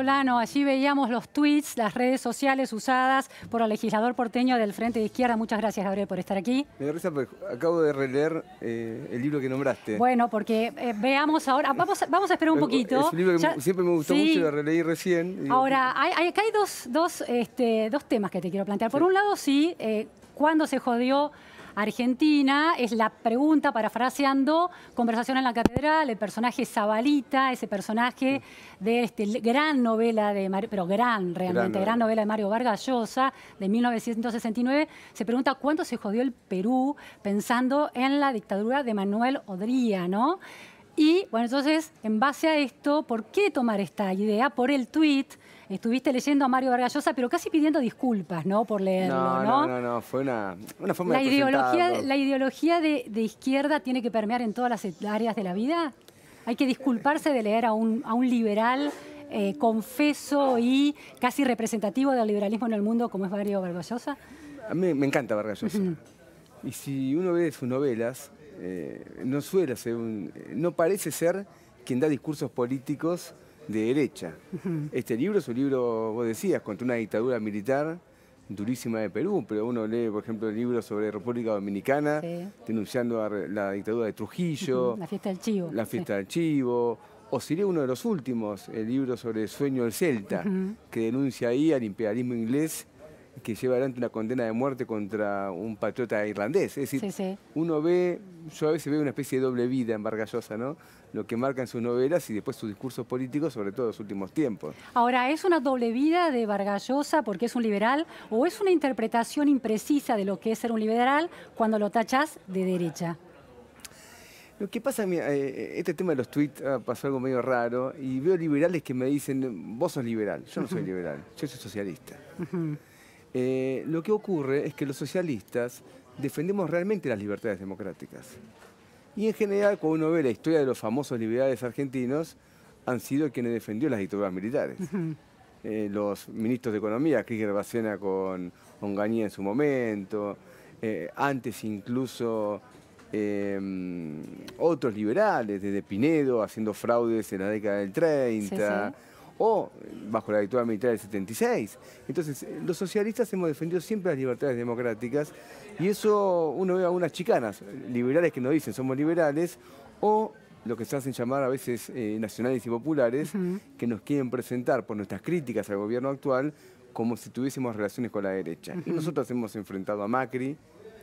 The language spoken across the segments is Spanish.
Allí veíamos los tweets, las redes sociales usadas por el legislador porteño del Frente de Izquierda. Muchas gracias, Gabriel, por estar aquí. Me da risa, acabo de releer eh, el libro que nombraste. Bueno, porque eh, veamos ahora. Vamos, a esperar un poquito. Es un libro que siempre me gustó mucho y lo releí recién. ahora, hay, acá hay este, dos, temas que te quiero plantear. Por un lado, sí, eh, cuándo se jodió Argentina, es la pregunta, parafraseando, conversación en la catedral, el personaje Zabalita, ese personaje de este gran novela de Mario, pero gran realmente, gran, novela de Mario Vargas Llosa, de 1969, se pregunta cuánto se jodió el Perú pensando en la dictadura de Manuel Odría, ¿no? Y bueno, entonces, en base a esto, ¿por qué tomar esta idea? Por el tuit estuviste leyendo a Mario Vargas pero casi pidiendo disculpas, ¿no? Por leerlo, ¿no? No, no, fue una, una forma la de ideología, ¿La ideología de, izquierda tiene que permear en todas las áreas de la vida? ¿Hay que disculparse de leer a un, a un liberal eh, confeso y casi representativo del liberalismo en el mundo como es Mario Vargas A mí me encanta Vargas Y si uno ve sus novelas, eh, no suele ser no parece ser quien da discursos políticos de derecha. Este libro es un libro, vos decías, contra una dictadura militar durísima de Perú, pero uno lee, por ejemplo, el libro sobre República Dominicana, denunciando la dictadura de Trujillo. La fiesta del Chivo. La fiesta del Chivo. O sería uno de los últimos, el libro sobre el sueño del Celta, que denuncia ahí al imperialismo inglés que lleva adelante una condena de muerte contra un patriota irlandés. Es decir, uno ve, yo a veces veo una especie de doble vida en Vargallosa, ¿no? Lo que marca en sus novelas y después sus discursos políticos, sobre todo en los últimos tiempos. Ahora, ¿es una doble vida de Vargallosa porque es un liberal o es una interpretación imprecisa de lo que es ser un liberal cuando lo tachas de derecha? Lo que pasa, eh, eh, este tema de los tweets ah, pasó algo medio raro y veo liberales que me dicen, vos sos liberal, yo no soy liberal, yo soy socialista. Eh, lo que ocurre es que los socialistas defendemos realmente las libertades democráticas. Y en general, cuando uno ve la historia de los famosos liberales argentinos, han sido quienes defendió las dictaduras militares. Eh, los ministros de Economía, Krieger Bacena con Onganía en su momento, eh, antes incluso em, otros liberales, desde Pinedo haciendo fraudes en la década del 30, o bajo la dictadura militar del 76. Entonces, eh, los socialistas hemos defendido siempre las libertades democráticas y eso uno ve a unas chicanas, liberales que nos dicen somos liberales, o lo que se hacen llamar a veces eh, nacionales y populares, que nos quieren presentar por nuestras críticas al gobierno actual como si tuviésemos relaciones con la derecha. Nosotros hemos enfrentado a Macri,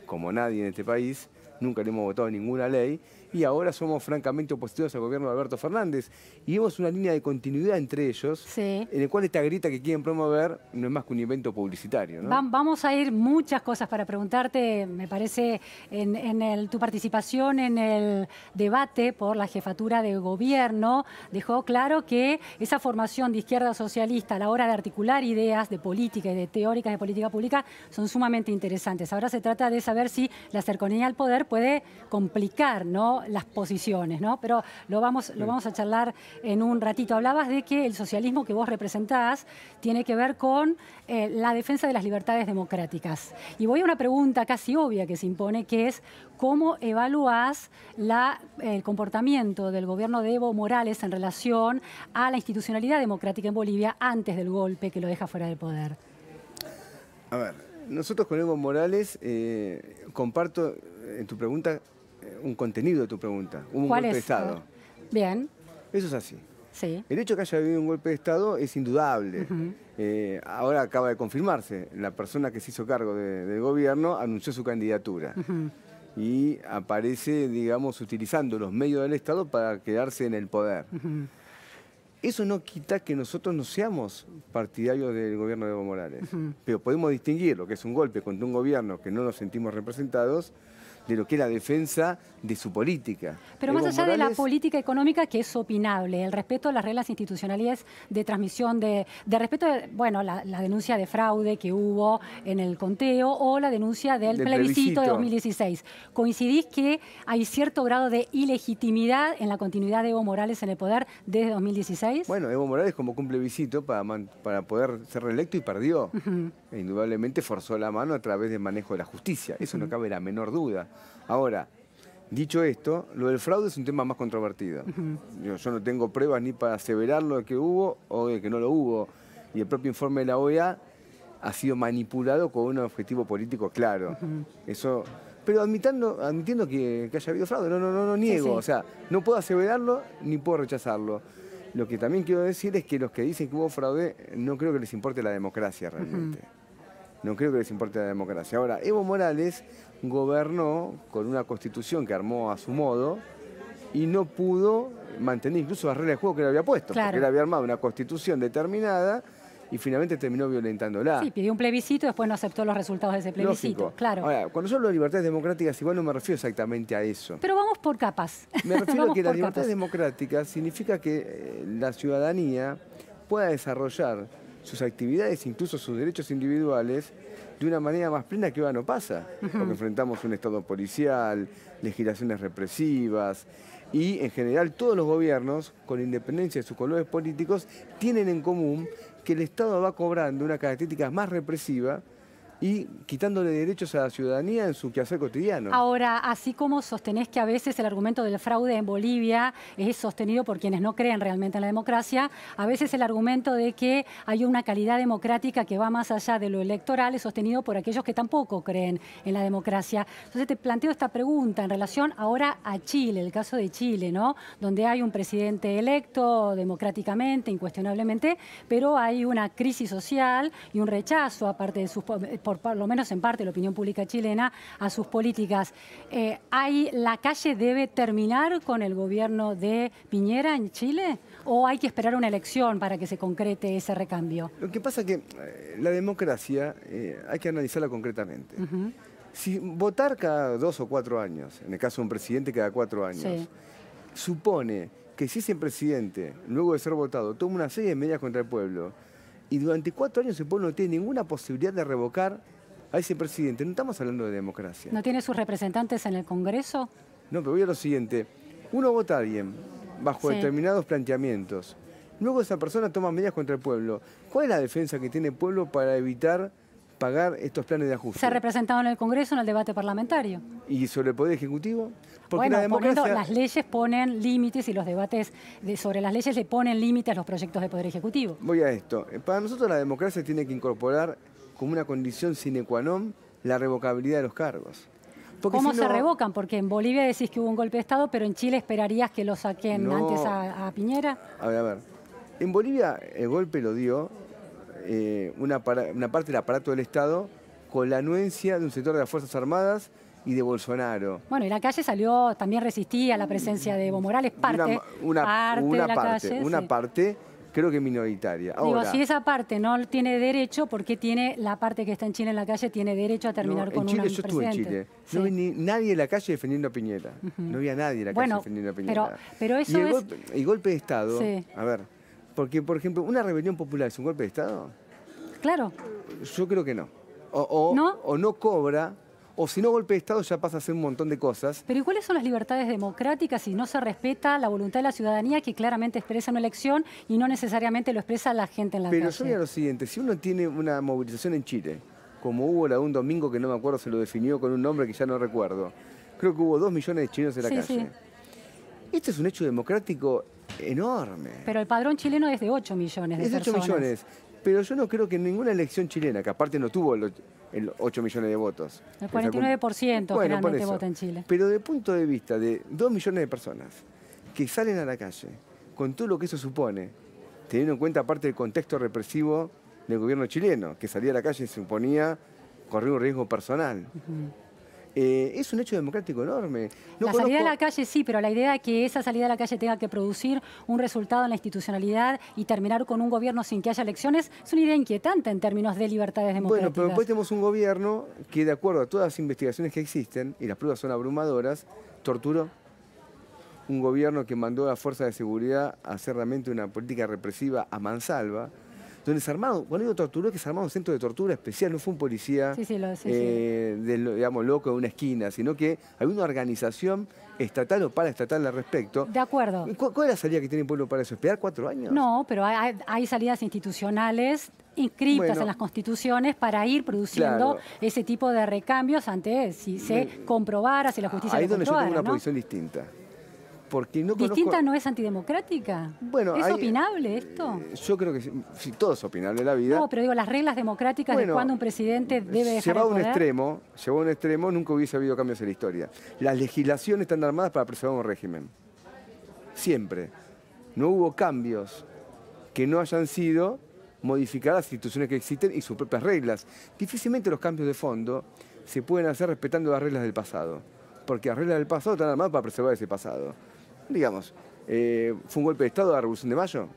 como nadie en este país, nunca le hemos votado ninguna ley, y ahora somos francamente opositores al gobierno de Alberto Fernández. Y vemos una línea de continuidad entre ellos, en el cual esta grita que quieren promover no es más que un invento publicitario. vamos a ir muchas cosas para preguntarte, me parece, en, tu participación en el debate por la jefatura de gobierno, dejó claro que esa formación de izquierda socialista a la hora de articular ideas de política y de teóricas de política pública son sumamente interesantes. Ahora se trata de saber si la cercanía al poder puede complicar, ¿no? las posiciones, ¿no? Pero lo vamos, lo vamos a charlar en un ratito. Hablabas de que el socialismo que vos representás tiene que ver con eh, la defensa de las libertades democráticas. Y voy a una pregunta casi obvia que se impone, que es cómo evaluás el comportamiento del gobierno de Evo Morales en relación a la institucionalidad democrática en Bolivia antes del golpe que lo deja fuera del poder. A ver, nosotros con Evo Morales, eh, comparto eh, en tu pregunta eh, un contenido de tu pregunta. un golpe de Estado. Bien. Eso es así. El hecho de que haya habido un golpe de Estado es indudable. Eh, ahora acaba de confirmarse. La persona que se hizo cargo del gobierno anunció su candidatura. Y aparece, digamos, utilizando los medios del Estado para quedarse en el poder. Eso no quita que nosotros no seamos partidarios del gobierno de Evo Morales. Pero podemos distinguir lo que es un golpe contra un gobierno que no nos sentimos representados de lo que es la defensa de su política. Pero más allá de la política económica, que es opinable, el respeto a las reglas institucionales de transmisión de, de respeto, de, bueno, la, denuncia de fraude que hubo en el conteo o la denuncia del, plebiscito, de 2016. ¿Coincidís que hay cierto grado de ilegitimidad en la continuidad de Evo Morales en el poder desde 2016? Bueno, Evo Morales como cumple visito para, para poder ser reelecto y perdió. E indudablemente forzó la mano a través del manejo de la justicia, eso no cabe la menor duda. Ahora, dicho esto, lo del fraude es un tema más controvertido. yo, no tengo pruebas ni para aseverarlo de que hubo o de que no lo hubo. Y el propio informe de la OEA ha sido manipulado con un objetivo político claro. Eso pero admitiendo que, haya habido fraude, no, no, no, niego, o sea, no puedo aseverarlo ni puedo rechazarlo. Lo que también quiero decir es que los que dicen que hubo fraude, no creo que les importe la democracia realmente. No creo que les importe la democracia. Ahora, Evo Morales gobernó con una constitución que armó a su modo y no pudo mantener incluso las reglas de juego que le había puesto, claro. porque él había armado una constitución determinada y finalmente terminó violentándola. Sí, pidió un plebiscito y después no aceptó los resultados de ese plebiscito. Claro. Ahora, cuando yo hablo de libertades democráticas, igual no me refiero exactamente a eso. Pero vamos por capas. Me refiero a que la libertad democrática significa que eh, la ciudadanía pueda desarrollar sus actividades, incluso sus derechos individuales, de una manera más plena que va no pasa, porque enfrentamos un Estado policial, legislaciones represivas, y en general todos los gobiernos, con independencia de sus colores políticos, tienen en común que el Estado va cobrando una característica más represiva y quitándole derechos a la ciudadanía en su quehacer cotidiano. Ahora, así como sostenés que a veces el argumento del fraude en Bolivia es sostenido por quienes no creen realmente en la democracia, a veces el argumento de que hay una calidad democrática que va más allá de lo electoral es sostenido por aquellos que tampoco creen en la democracia. Entonces te planteo esta pregunta en relación ahora a Chile, el caso de Chile, ¿no? Donde hay un presidente electo democráticamente, incuestionablemente, pero hay una crisis social y un rechazo aparte de sus por lo menos en parte, la opinión pública chilena a sus políticas. Eh, ¿La calle debe terminar con el gobierno de Piñera en Chile? ¿O hay que esperar una elección para que se concrete ese recambio? Lo que pasa es que eh, la democracia eh, hay que analizarla concretamente. Si votar cada dos o cuatro años, en el caso de un presidente cada cuatro años, supone que si ese presidente, luego de ser votado, toma una serie de medidas contra el pueblo, y durante cuatro años el pueblo no tiene ninguna posibilidad de revocar a ese presidente. No estamos hablando de democracia. ¿No tiene sus representantes en el Congreso? No, pero voy a lo siguiente. Uno vota a alguien bajo determinados planteamientos. Luego esa persona toma medidas contra el pueblo. ¿Cuál es la defensa que tiene el pueblo para evitar pagar estos planes de ajuste. Se ha representado en el Congreso en el debate parlamentario. ¿Y sobre el Poder Ejecutivo? Porque la las leyes ponen límites y los debates sobre las leyes le ponen límites a los proyectos de Poder Ejecutivo. Voy a esto. Eh, para nosotros la democracia tiene que incorporar como una condición sine qua non la revocabilidad de los cargos. ¿Cómo se revocan? Porque en Bolivia decís que hubo un golpe de Estado, pero en Chile esperarías que lo saquen antes a Piñera. A ver, a ver. En Bolivia el golpe lo dio eh, una, parte del aparato del Estado con la anuencia de un sector de las Fuerzas Armadas y de Bolsonaro. Bueno, y la calle salió, también resistía la presencia de Evo Morales, parte, una, parte de la parte, Una parte, creo que minoritaria. Digo, si esa parte no tiene derecho, ¿por qué tiene la parte que está en Chile en la calle tiene derecho a terminar con un yo presidente? En Chile, no vi nadie en la calle defendiendo a Piñera. No había nadie en la calle defendiendo a Piñera. Pero, eso es... golpe, golpe de Estado, a ver porque, por ejemplo, ¿una rebelión popular es un golpe de Estado? Claro. Yo creo que no. O, ¿No? o no cobra, o si no golpe de Estado ya pasa a ser un montón de cosas. Pero ¿y cuáles son las libertades democráticas si no se respeta la voluntad de la ciudadanía que claramente expresa una elección y no necesariamente lo expresa la gente en la calle? Pero yo diría lo siguiente, si uno tiene una movilización en Chile, como hubo la de un domingo que no me acuerdo, se lo definió con un nombre que ya no recuerdo, creo que hubo dos millones de chinos en la calle. Sí. Este es un hecho democrático enorme. Pero el padrón chileno es de 8 millones de es de 8 millones. Pero yo no creo que ninguna elección chilena, que aparte no tuvo 8 millones de votos. El 49% generalmente vota en Chile. Pero desde el punto de vista de 2 millones de personas que salen a la calle, con todo lo que eso supone, teniendo en cuenta aparte el contexto represivo del gobierno chileno, que salía a la calle y suponía correr un riesgo personal. Eh, es un hecho democrático enorme. la salida a la calle sí, pero la idea de que esa salida a la calle tenga que producir un resultado en la institucionalidad y terminar con un gobierno sin que haya elecciones es una idea inquietante en términos de libertades democráticas. Bueno, pero después tenemos un gobierno que de acuerdo a todas las investigaciones que existen, y las pruebas son abrumadoras, torturó un gobierno que mandó a las fuerzas de seguridad a hacer realmente una política represiva a mansalva, donde bueno cuando digo torturó, que armó un centro de tortura especial, no fue un policía eh, digamos, loco de una esquina, sino que hay una organización estatal o paraestatal al respecto. De acuerdo. ¿Cuál, es la salida que tiene el pueblo para eso? ¿Esperar cuatro años? No, pero hay, salidas institucionales inscritas en las constituciones para ir produciendo ese tipo de recambios antes si se comprobara, si la justicia Ahí es donde yo tengo una posición distinta. ¿Distinta no es antidemocrática? Bueno, ¿Es opinable eh, esto? Yo creo que sí, todo es opinable la vida. No, pero digo, las reglas democráticas de cuando un presidente debe dejar llevado a un extremo, llevó a un extremo, nunca hubiese habido cambios en la historia. Las legislaciones están armadas para preservar un régimen. Siempre. No hubo cambios que no hayan sido modificar las instituciones que existen y sus propias reglas. Difícilmente los cambios de fondo se pueden hacer respetando las reglas del pasado, porque las reglas del pasado están armadas para preservar ese pasado digamos, eh, fue un golpe de Estado la Revolución de Mayo.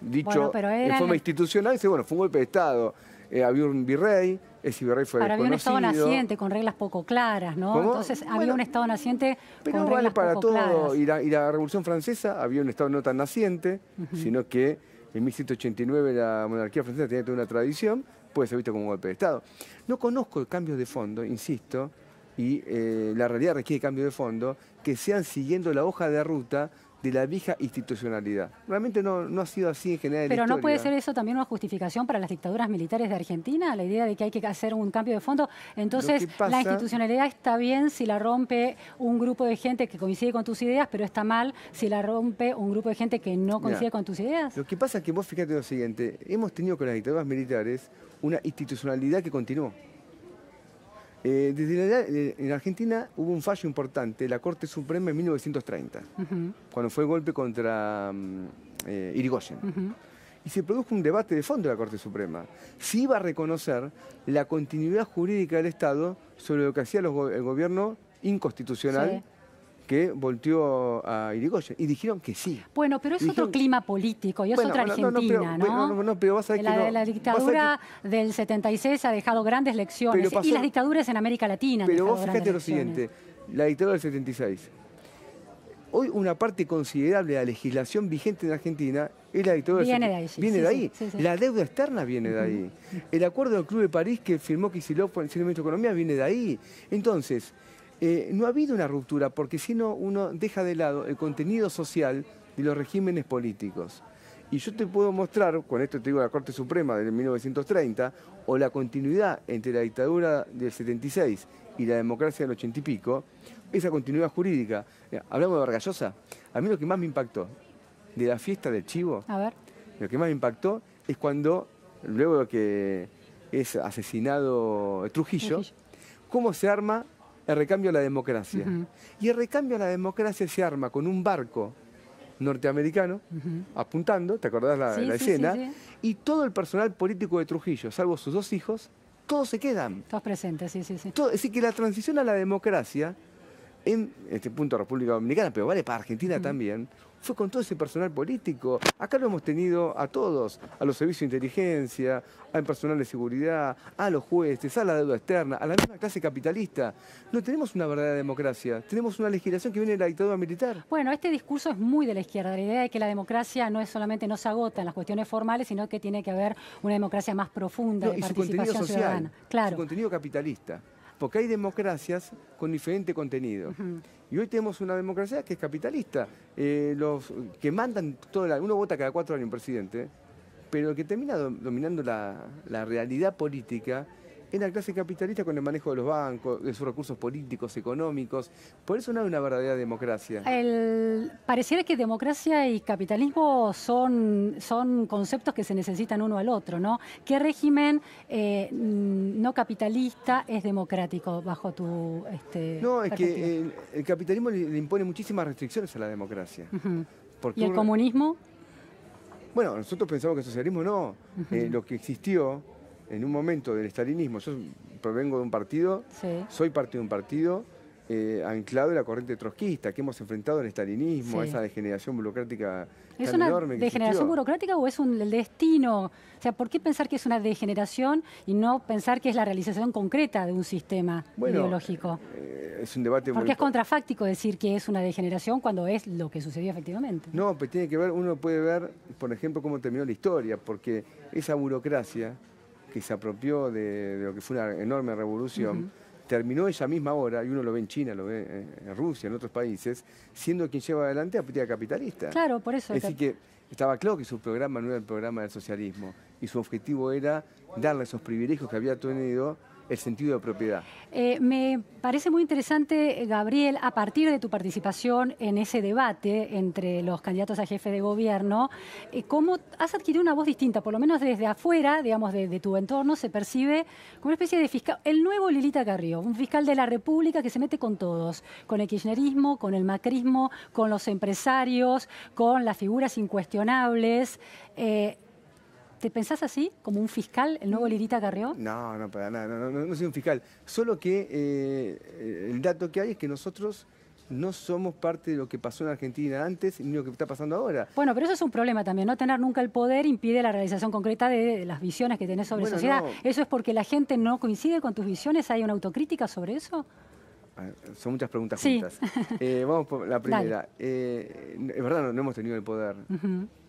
Dicho en forma institucional, dice, bueno, fue un golpe de Estado. Eh, había un virrey, ese virrey fue Pero había un Estado naciente con reglas poco claras, ¿no? Entonces había un Estado naciente pero con para poco todo. Y, la, y Revolución Francesa había un Estado no tan naciente, sino que en 1789 la monarquía francesa tenía toda una tradición, puede ser visto como un golpe de Estado. No conozco el cambios de fondo, insisto, y eh, la realidad requiere cambio de fondo, que sean siguiendo la hoja de ruta de la vieja institucionalidad. Realmente no, ha sido así en general. Pero en la no puede ser eso también una justificación para las dictaduras militares de Argentina, la idea de que hay que hacer un cambio de fondo. Entonces, la institucionalidad está bien si la rompe un grupo de gente que coincide con tus ideas, pero está mal si la rompe un grupo de gente que no coincide con tus ideas. Lo que pasa es que vos fíjate lo siguiente, hemos tenido con las dictaduras militares una institucionalidad que continuó. Eh, desde eh, en Argentina hubo un fallo importante, la Corte Suprema en 1930, cuando fue el golpe contra mm, eh, Irigoyen. Y se produjo un debate de fondo en la Corte Suprema. Si iba a reconocer la continuidad jurídica del Estado sobre lo que hacía el gobierno inconstitucional que volteó a Irigoyen. Y dijeron que sí. Bueno, pero es otro clima político y es otra Argentina, ¿no? No, no, no, vas a la, que la, dictadura del 76 ha dejado grandes lecciones. y las dictaduras en América Latina Pero vos fíjate lo siguiente. La dictadura del 76. Hoy una parte considerable de la legislación vigente en Argentina es la dictadura viene del 76. Viene de ahí. Viene de ahí. la deuda externa viene de ahí. El acuerdo del Club de París que firmó Kicillof con el ministro de Economía viene de ahí. Entonces... Eh, no ha habido una ruptura, porque si no, uno deja de lado el contenido social de los regímenes políticos. Y yo te puedo mostrar, con esto te digo la Corte Suprema de 1930, o la continuidad entre la dictadura del 76 y la democracia del 80 y pico, esa continuidad jurídica. Eh, Hablamos de Vargallosa. A mí lo que más me impactó de la fiesta del chivo, A ver. lo que más me impactó es cuando, luego de que es asesinado Trujillo, cómo se arma el recambio a la democracia. Y el recambio a la democracia se arma con un barco norteamericano apuntando, ¿te acordás la, escena? y todo el personal político de Trujillo, salvo sus dos hijos, todos se quedan. Todos presentes, sí, sí, sí. es decir, que la transición a la democracia, en este punto República Dominicana, pero vale para Argentina también, fue con todo ese personal político. Acá lo hemos tenido a todos, a los servicios de inteligencia, al personal de seguridad, a los jueces, a la deuda externa, a la misma clase capitalista. No tenemos una verdadera democracia, tenemos una legislación que viene de la dictadura militar. Bueno, este discurso es muy de la izquierda, la idea de que la democracia no es solamente no se agota en las cuestiones formales, sino que tiene que haber una democracia más profunda de participación ciudadana. Claro. Su contenido capitalista. Porque hay democracias con diferente contenido. Y hoy tenemos una democracia que es capitalista. Eh, los que mandan todo Uno vota cada cuatro años un presidente, pero que termina dominando la realidad política en la clase capitalista con el manejo de los bancos, de sus recursos políticos, económicos. Por eso no hay una verdadera democracia. El... Pareciera que democracia y capitalismo son, son conceptos que se necesitan uno al otro, ¿no? ¿Qué régimen eh, no capitalista es democrático bajo tu este, No, es que el, capitalismo le, impone muchísimas restricciones a la democracia. ¿Y el comunismo? Bueno, nosotros pensamos que el socialismo no. Eh, lo que existió en un momento del estalinismo, yo provengo de un partido, soy parte de un partido eh, anclado en la corriente trotskista, que hemos enfrentado en el estalinismo, esa degeneración burocrática ¿Es tan enorme degeneración burocrática o es un el destino? O sea, ¿por qué pensar que es una degeneración y no pensar que es la realización concreta de un sistema ideológico? Eh, es un debate Porque es contrafáctico decir que es una degeneración cuando es lo que sucedió efectivamente. No, pues tiene que ver, uno puede ver, por ejemplo, cómo terminó la historia, porque esa burocracia que se apropió de, lo que fue una enorme revolución, terminó esa misma hora, y uno lo ve en China, lo ve en Rusia, en otros países, siendo quien lleva adelante la política capitalista. Claro, por eso. Es decir que estaba claro que su programa no era el programa del socialismo, y su objetivo era darle esos privilegios que había tenido el sentido de propiedad. Eh, me parece muy interesante, eh, Gabriel, a partir de tu participación en ese debate entre los candidatos a jefe de gobierno, eh, cómo has adquirido una voz distinta, por lo menos desde afuera, digamos, de, tu entorno, se percibe como una especie de fiscal, el nuevo Lilita carrillo un fiscal de la República que se mete con todos, con el kirchnerismo, con el macrismo, con los empresarios, con las figuras incuestionables. ¿Te pensás así, como un fiscal, el nuevo mm. Lirita Carrió? No, no, para nada, no, soy un fiscal. Solo que eh, el dato que hay es que nosotros no somos parte de lo que pasó en Argentina antes ni lo que está pasando ahora. Bueno, pero eso es un problema también. No tener nunca el poder impide la realización concreta de las visiones que tenés sobre sociedad. ¿Eso es porque la gente no coincide con tus visiones? ¿Hay una autocrítica sobre eso? Son muchas preguntas juntas. Eh, vamos por la primera. Eh, es verdad, no, hemos tenido el poder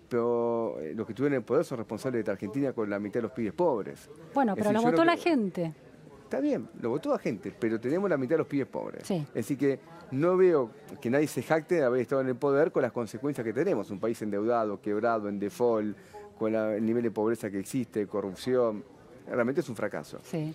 pero eh, los que estuvieron en el poder son responsables de Argentina con la mitad de los pibes pobres. Bueno, pero lo votó la gente. Está bien, lo votó la gente, pero tenemos la mitad de los pibes pobres. Así que no veo que nadie se jacte de haber estado en el poder con las consecuencias que tenemos. Un país endeudado, quebrado, en default, con el nivel de pobreza que existe, corrupción. Realmente es un fracaso. Sí.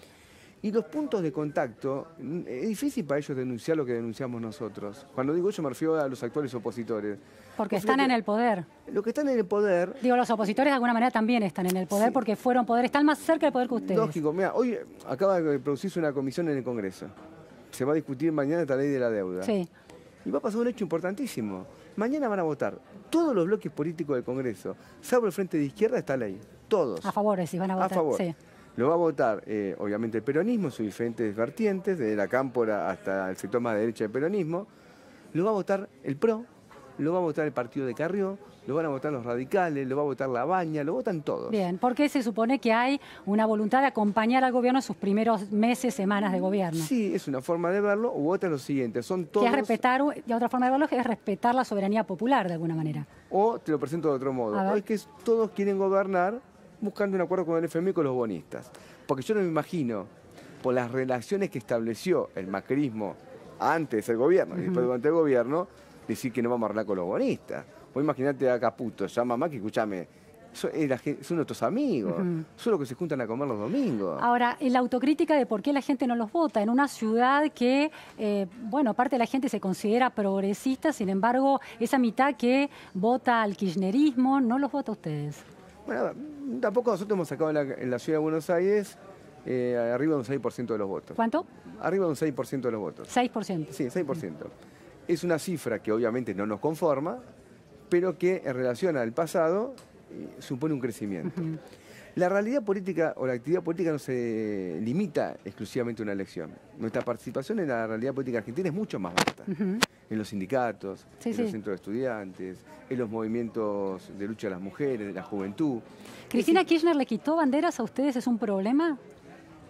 Y los puntos de contacto, es difícil para ellos denunciar lo que denunciamos nosotros. Cuando digo yo me refiero a los actuales opositores. Porque están en el poder. Los que están en el poder. Digo, los opositores de alguna manera también están en el poder porque fueron poder, están más cerca del poder que ustedes. Lógico, mira, hoy acaba de producirse una comisión en el Congreso. Se va a discutir mañana esta ley de la deuda. Sí. Y va a pasar un hecho importantísimo. Mañana van a votar todos los bloques políticos del Congreso, salvo el Frente de Izquierda, esta ley. Todos. A favor, sí, van a votar. A favor. Lo va a votar, eh, obviamente, el peronismo, sus diferentes vertientes, desde la cámpora hasta el sector más de derecha del peronismo. Lo va a votar el PRO, lo va a votar el partido de Carrió, lo van a votar los radicales, lo va a votar la baña, lo votan todos. Bien, porque se supone que hay una voluntad de acompañar al gobierno en sus primeros meses, semanas de gobierno. Sí, es una forma de verlo, o votan los lo siguiente, son todos... respetar, y otra forma de verlo es respetar la soberanía popular de alguna manera. O, te lo presento de otro modo, es que todos quieren gobernar buscando un acuerdo con el FMI y con los bonistas. Porque yo no me imagino, por las relaciones que estableció el macrismo antes del gobierno y después durante el gobierno, decir que no vamos a hablar con los bonistas. Vos pues imaginate a Caputo, ya mamá, que escúchame, son, nuestros amigos, son los que se juntan a comer los domingos. Ahora, la autocrítica de por qué la gente no los vota, en una ciudad que, eh, bueno, parte de la gente se considera progresista, sin embargo, esa mitad que vota al kirchnerismo, no los vota a ustedes. Bueno, tampoco nosotros hemos sacado en la, ciudad de Buenos Aires eh, arriba de un 6% de los votos. ¿Cuánto? Arriba de un 6% de los votos. 6%. Sí, 6%. Es una cifra que obviamente no nos conforma, pero que en relación al pasado eh, supone un crecimiento. La realidad política o la actividad política no se limita exclusivamente a una elección. Nuestra participación en la realidad política argentina es mucho más vasta. En los sindicatos, en los centros de estudiantes, en los movimientos de lucha de las mujeres, de la juventud. ¿Cristina Kirchner le quitó banderas a ustedes? ¿Es un problema?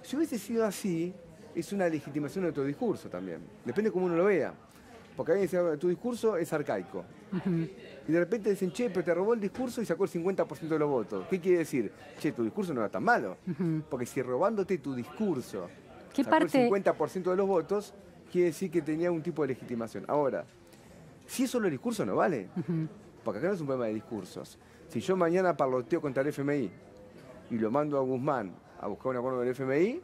Si hubiese sido así, es una legitimación de otro discurso también. Depende cómo uno lo vea. Porque alguien dice, tu discurso es arcaico. Y de repente dicen, che, pero te robó el discurso y sacó el 50% de los votos. ¿Qué quiere decir? Che, tu discurso no era tan malo. Porque si robándote tu discurso sacó el 50% de los votos, quiere decir que tenía un tipo de legitimación. Ahora, si es solo el discurso, no vale. Porque acá no es un problema de discursos. Si yo mañana parloteo contra el FMI y lo mando a Guzmán a buscar un acuerdo del FMI,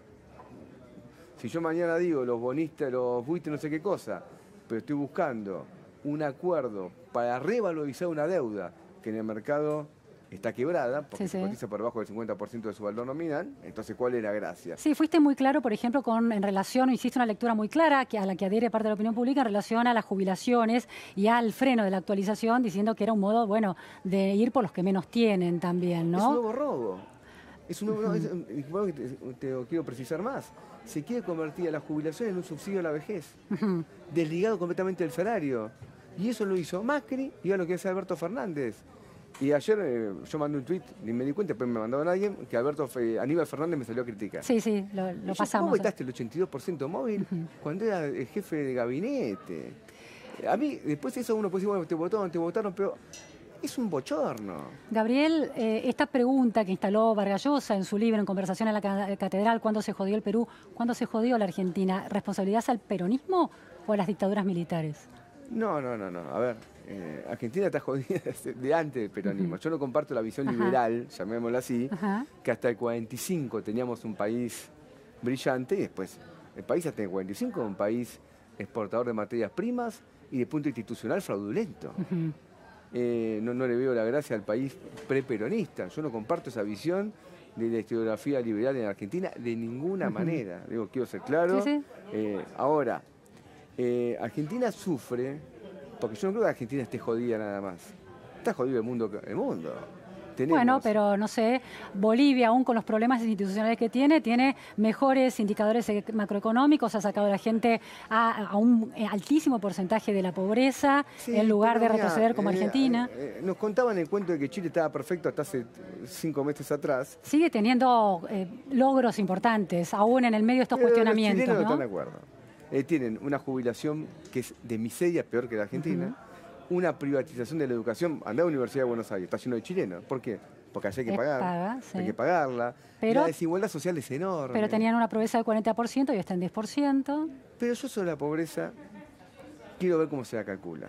si yo mañana digo los bonistas, los buitres, no sé qué cosa, pero estoy buscando un acuerdo para revalorizar una deuda que en el mercado está quebrada, porque se cotiza por debajo del 50% de su valor nominal, entonces ¿cuál es la gracia? Sí, fuiste muy claro, por ejemplo, con en relación, hiciste una lectura muy clara que, a la que adhiere parte de la opinión pública en relación a las jubilaciones y al freno de la actualización, diciendo que era un modo, bueno, de ir por los que menos tienen también, ¿no? Es un nuevo robo. Es un, te, quiero precisar más. Se quiere convertir a la jubilación en un subsidio a la vejez, desligado completamente del salario. Y eso lo hizo Macri y ahora lo que hace Alberto Fernández. Y ayer eh, yo mandé un tweet, ni me di cuenta, después me mandaron a alguien, que Alberto eh, Aníbal Fernández me salió a criticar. Sí, sí, lo, pasamos. ¿Cómo votaste el 82% móvil cuando era jefe de gabinete? A mí, después de eso uno puede decir, bueno, te votaron, te votaron, pero es un bochorno. Gabriel, eh, esta pregunta que instaló Vargallosa en su libro en Conversación en la Catedral, ¿cuándo se jodió el Perú? ¿Cuándo se jodió la Argentina? ¿Responsabilidad al peronismo o a las dictaduras militares? No, no, no, no. A ver, eh, Argentina está jodida de antes del peronismo. Yo no comparto la visión liberal, llamémosla así, que hasta el 45 teníamos un país brillante y después el país hasta el 45 un país exportador de materias primas y de punto institucional fraudulento. Eh, no, le veo la gracia al país preperonista. Yo no comparto esa visión de la historiografía liberal en Argentina de ninguna manera. Digo, quiero ser claro. Eh, ahora, eh, Argentina sufre, porque yo no creo que Argentina esté jodida nada más. Está jodido el mundo. El mundo. Bueno, pero no sé, Bolivia, aún con los problemas institucionales que tiene, tiene mejores indicadores e- macroeconómicos, ha sacado a la gente a, un eh, altísimo porcentaje de la pobreza, en lugar de retroceder como eh, Argentina. Eh, nos contaban el cuento de que Chile estaba perfecto hasta hace cinco meses atrás. Sigue teniendo logros importantes, aún en el medio de estos cuestionamientos. ¿no? acuerdo. tienen una jubilación que es de miseria peor que la Argentina una privatización de la educación. Andá a la Universidad de Buenos Aires, está haciendo de chilenos. ¿Por qué? Porque allá hay que pagar. Hay que pagarla. la desigualdad social es enorme. Pero tenían una pobreza del 40% y está en 10%. Pero yo sobre la pobreza quiero ver cómo se la calcula.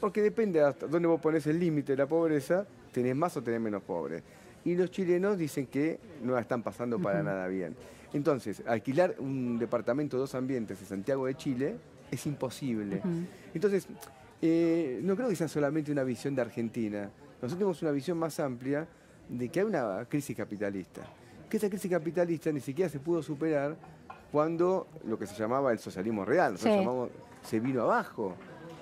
Porque depende hasta dónde vos ponés el límite de la pobreza, tenés más o tenés menos pobres. Y los chilenos dicen que no la están pasando para nada bien. Entonces, alquilar un departamento de dos ambientes en Santiago de Chile es imposible. Entonces, eh, no creo que sea solamente una visión de Argentina. Nosotros tenemos una visión más amplia de que hay una crisis capitalista. Que esa crisis capitalista ni siquiera se pudo superar cuando lo que se llamaba el socialismo real, se vino abajo.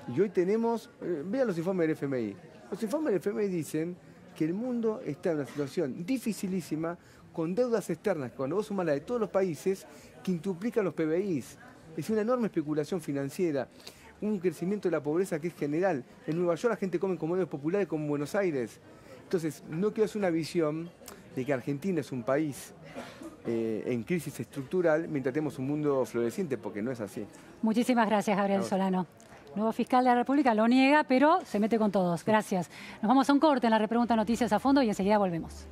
Y hoy tenemos, eh, vean los informes del FMI. Los informes del FMI dicen que el mundo está en una situación dificilísima con deudas externas, con la voz la de todos los países, que quintuplican los PBIs. Es una enorme especulación financiera un crecimiento de la pobreza que es general. En Nueva York la gente come en comedores populares como en Buenos Aires. Entonces, no hacer una visión de que Argentina es un país eh, en crisis estructural mientras tenemos un mundo floreciente, porque no es así. Muchísimas gracias, Gabriel Solano. Nuevo fiscal de la República lo niega, pero se mete con todos. Gracias. Nos vamos a un corte en la repregunta Noticias a Fondo y enseguida volvemos.